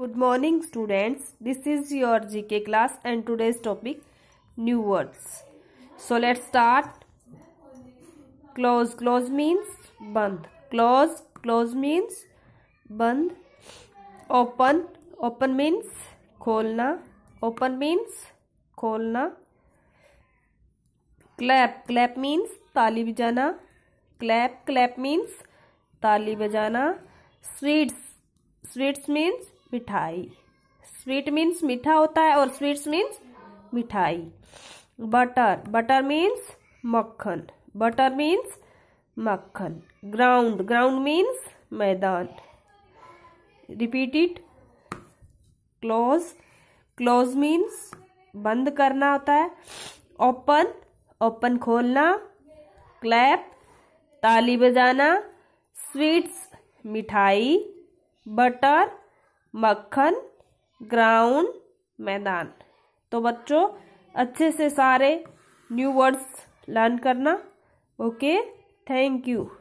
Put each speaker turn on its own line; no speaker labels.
good morning students this is your G K class and today's topic new words so let start close close means बंद close close means बंद open open means खोलना open means खोलना clap clap means ताली बजाना clap clap means ताली बजाना sweets sweets means मिठाई sweet means मीठा होता है और स्वीट्स मीन्स मिठाई बटर बटर मीन्स मक्खन बटर मीन्स मक्खन ग्राउंड ग्राउंड मीन्स मैदान रिपीटेड क्लोज क्लोज मीन्स बंद करना होता है ओपन ओपन खोलना क्लैप ताली बजाना स्वीट्स मिठाई बटर मक्खन ग्राउंड मैदान तो बच्चों अच्छे से सारे न्यू वर्ड्स लर्न करना ओके थैंक यू